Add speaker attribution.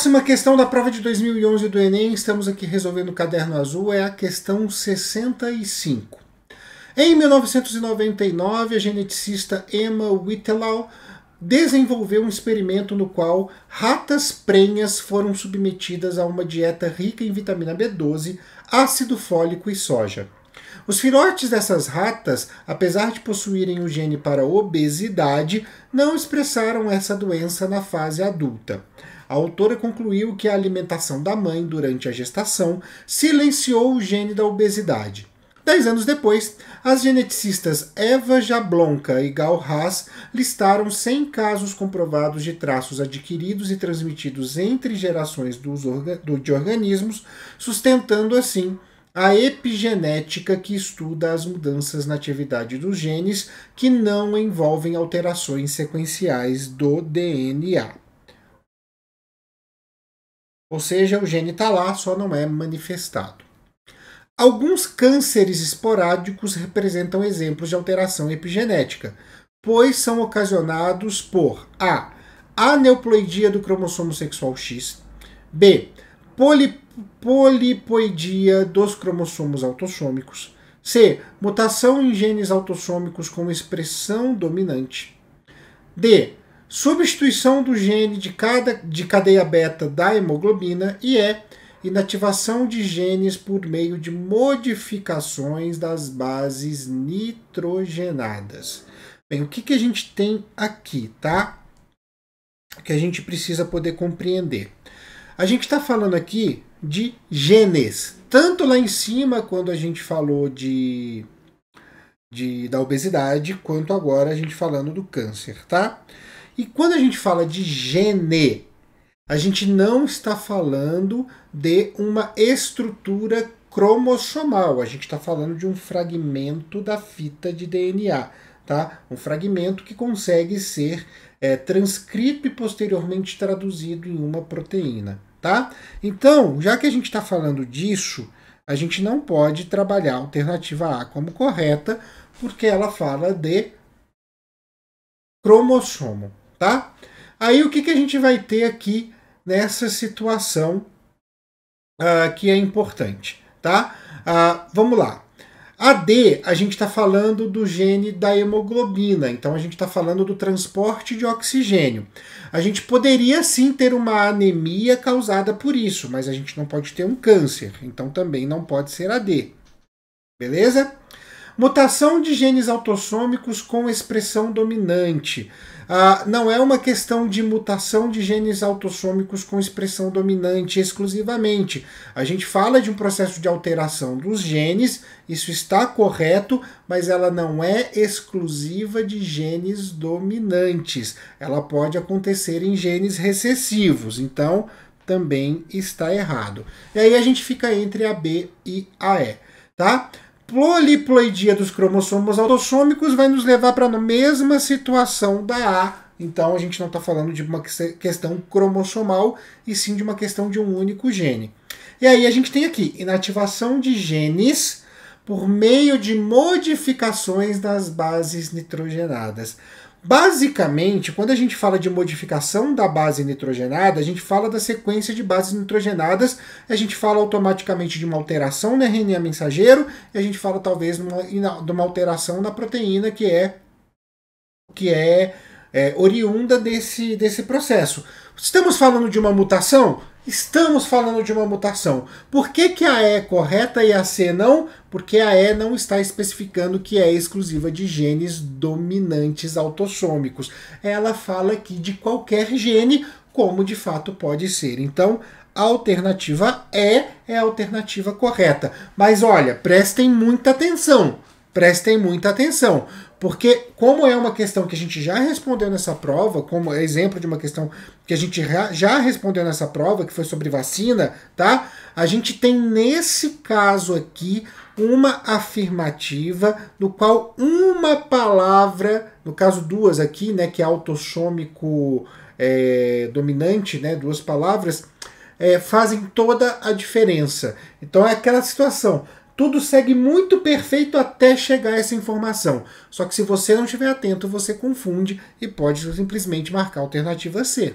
Speaker 1: Próxima questão da prova de 2011 do Enem, estamos aqui resolvendo o caderno azul, é a questão 65. Em 1999, a geneticista Emma Whitelaw desenvolveu um experimento no qual ratas prenhas foram submetidas a uma dieta rica em vitamina B12, ácido fólico e soja. Os filhotes dessas ratas, apesar de possuírem o gene para obesidade, não expressaram essa doença na fase adulta. A autora concluiu que a alimentação da mãe durante a gestação silenciou o gene da obesidade. Dez anos depois, as geneticistas Eva Jablonka e Gal Haas listaram 100 casos comprovados de traços adquiridos e transmitidos entre gerações dos de organismos, sustentando assim a epigenética que estuda as mudanças na atividade dos genes que não envolvem alterações sequenciais do DNA. Ou seja, o gene está lá, só não é manifestado. Alguns cânceres esporádicos representam exemplos de alteração epigenética, pois são ocasionados por a aneuploidia do cromossomo sexual X, b poli polipoidia dos cromossomos autossômicos, c mutação em genes autossômicos com expressão dominante, d substituição do gene de, cada, de cadeia beta da hemoglobina e é inativação de genes por meio de modificações das bases nitrogenadas. Bem, o que, que a gente tem aqui, tá? que a gente precisa poder compreender. A gente está falando aqui de genes, tanto lá em cima, quando a gente falou de de, da obesidade, quanto agora a gente falando do câncer, tá? E quando a gente fala de gene, a gente não está falando de uma estrutura cromossomal, a gente está falando de um fragmento da fita de DNA, tá? Um fragmento que consegue ser é, transcrito e posteriormente traduzido em uma proteína, tá? Então, já que a gente está falando disso, a gente não pode trabalhar a alternativa A como correta, porque ela fala de cromossomo, tá? Aí o que, que a gente vai ter aqui nessa situação uh, que é importante, tá? Uh, vamos lá. AD, a gente está falando do gene da hemoglobina, então a gente está falando do transporte de oxigênio. A gente poderia sim ter uma anemia causada por isso, mas a gente não pode ter um câncer, então também não pode ser AD. Beleza? Mutação de genes autossômicos com expressão dominante. Ah, não é uma questão de mutação de genes autossômicos com expressão dominante exclusivamente. A gente fala de um processo de alteração dos genes, isso está correto, mas ela não é exclusiva de genes dominantes. Ela pode acontecer em genes recessivos. Então, também está errado. E aí a gente fica entre a B e a E, tá? poliploidia dos cromossomos autossômicos vai nos levar para a mesma situação da A. Então a gente não está falando de uma questão cromossomal, e sim de uma questão de um único gene. E aí a gente tem aqui inativação de genes por meio de modificações das bases nitrogenadas. Basicamente, quando a gente fala de modificação da base nitrogenada, a gente fala da sequência de bases nitrogenadas, a gente fala automaticamente de uma alteração no RNA mensageiro, e a gente fala talvez de uma alteração na proteína que é que é é, oriunda desse, desse processo. Estamos falando de uma mutação? Estamos falando de uma mutação. Por que, que a E é correta e a C não? Porque a E não está especificando que é exclusiva de genes dominantes autossômicos. Ela fala aqui de qualquer gene, como de fato pode ser. Então, a alternativa E é a alternativa correta. Mas olha, prestem muita atenção. Prestem muita atenção, porque, como é uma questão que a gente já respondeu nessa prova, como é exemplo de uma questão que a gente já respondeu nessa prova, que foi sobre vacina, tá? A gente tem nesse caso aqui uma afirmativa no qual uma palavra, no caso duas aqui, né, que é autossômico é, dominante, né, duas palavras, é, fazem toda a diferença. Então é aquela situação tudo segue muito perfeito até chegar essa informação. Só que se você não estiver atento, você confunde e pode simplesmente marcar a alternativa C.